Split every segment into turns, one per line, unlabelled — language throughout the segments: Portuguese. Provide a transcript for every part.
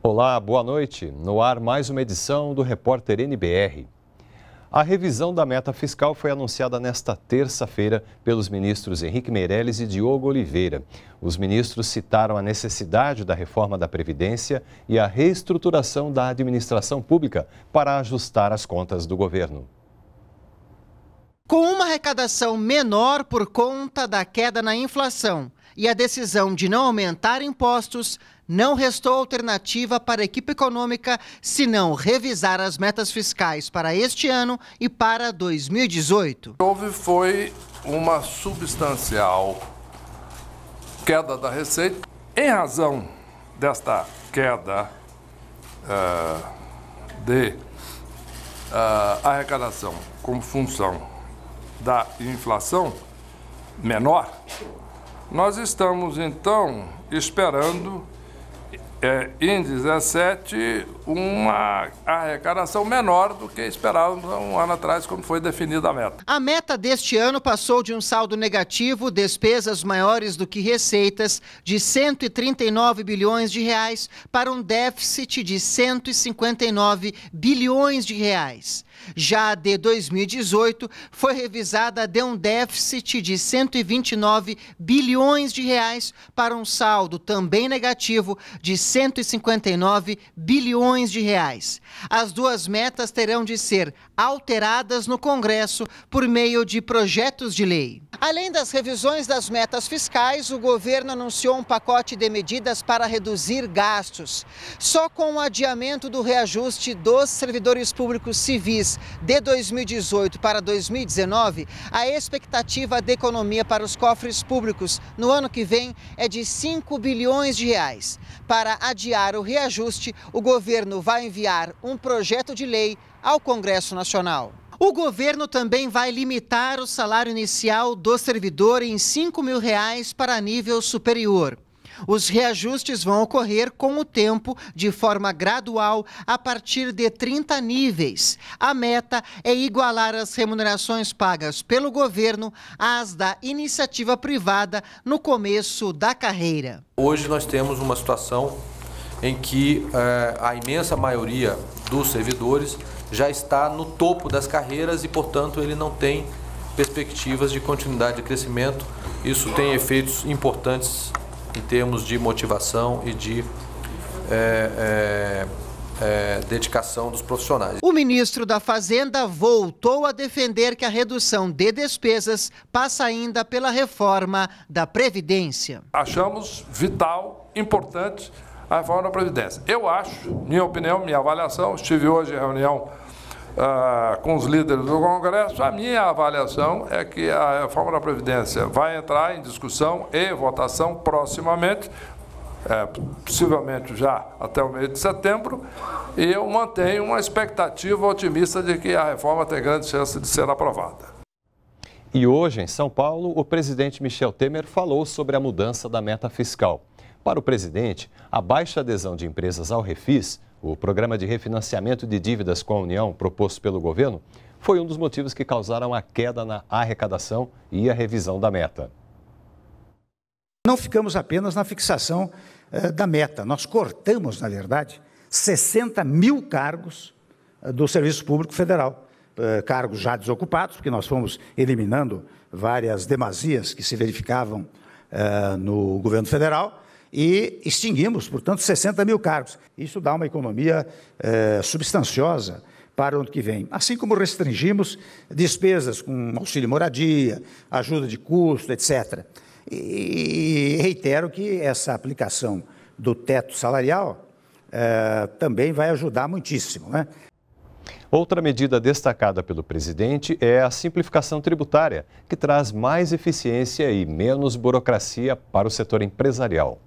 Olá, boa noite. No ar, mais uma edição do Repórter NBR. A revisão da meta fiscal foi anunciada nesta terça-feira pelos ministros Henrique Meirelles e Diogo Oliveira. Os ministros citaram a necessidade da reforma da Previdência e a reestruturação da administração pública para ajustar as contas do governo.
Com uma arrecadação menor por conta da queda na inflação e a decisão de não aumentar impostos, não restou alternativa para a equipe econômica senão revisar as metas fiscais para este ano e para 2018.
Houve foi uma substancial queda da receita. Em razão desta queda uh, de uh, arrecadação como função da inflação menor, nós estamos então esperando é, em 2017 uma arrecadação menor do que esperávamos há um ano atrás, quando foi definida a meta.
A meta deste ano passou de um saldo negativo, despesas maiores do que receitas, de 139 bilhões de reais para um déficit de 159 bilhões de reais. Já a de 2018 foi revisada de um déficit de 129 bilhões de reais para um saldo também negativo de 159 bilhões de reais. As duas metas terão de ser alteradas no Congresso por meio de projetos de lei. Além das revisões das metas fiscais, o governo anunciou um pacote de medidas para reduzir gastos. Só com o adiamento do reajuste dos servidores públicos civis de 2018 para 2019, a expectativa de economia para os cofres públicos no ano que vem é de 5 bilhões de reais. Para adiar o reajuste, o governo vai enviar um projeto de lei ao Congresso Nacional. O governo também vai limitar o salário inicial do servidor em R$ 5 mil reais para nível superior. Os reajustes vão ocorrer com o tempo, de forma gradual, a partir de 30 níveis. A meta é igualar as remunerações pagas pelo governo às da iniciativa privada no começo da carreira.
Hoje nós
temos uma situação em que eh, a imensa maioria dos servidores já está no topo das carreiras e, portanto, ele não tem perspectivas de continuidade de crescimento. Isso tem efeitos importantes em termos de motivação e de é, é, é, dedicação dos profissionais.
O
ministro da Fazenda voltou a defender que a redução de despesas passa ainda pela reforma da Previdência.
Achamos vital, importante a reforma da Previdência. Eu acho, minha opinião, minha avaliação, estive hoje em reunião ah, com os líderes do Congresso, a minha avaliação é que a reforma da Previdência vai entrar em discussão e votação proximamente, é, possivelmente já até o meio de setembro, e eu mantenho uma expectativa otimista de que a reforma tem grande chance de ser aprovada.
E hoje, em São Paulo, o presidente Michel Temer falou sobre a mudança da meta fiscal. Para o presidente, a baixa adesão de empresas ao Refis, o programa de refinanciamento de dívidas com a União proposto pelo governo, foi um dos motivos que causaram a queda na arrecadação e a revisão da meta. Não ficamos apenas na fixação
eh, da meta, nós cortamos, na verdade, 60 mil cargos eh, do Serviço Público Federal. Eh, cargos já desocupados, porque nós fomos eliminando várias demasias que se verificavam no governo federal, e extinguimos, portanto, 60 mil cargos. Isso dá uma economia eh, substanciosa para o ano que vem. Assim como restringimos despesas com auxílio moradia, ajuda de custo, etc. E, e reitero que essa aplicação
do teto salarial eh, também vai ajudar muitíssimo. Né? Outra medida destacada pelo presidente é a simplificação tributária, que traz mais eficiência e menos burocracia para o setor empresarial.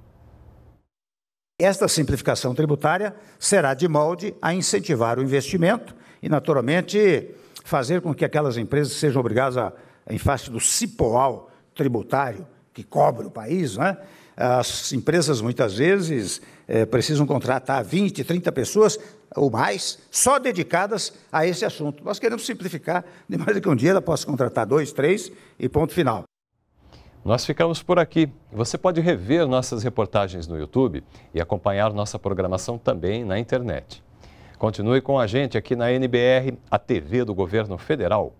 Esta simplificação tributária será de molde a incentivar o investimento e, naturalmente, fazer com que aquelas empresas sejam obrigadas, a, em face do cipoal tributário que cobre o país, né? as empresas muitas vezes é, precisam contratar 20, 30 pessoas ou mais só dedicadas a esse assunto. Nós queremos simplificar de mais do que um dia ela possa contratar dois, três e
ponto final. Nós ficamos por aqui. Você pode rever nossas reportagens no YouTube e acompanhar nossa programação também na internet. Continue com a gente aqui na NBR, a TV do Governo Federal.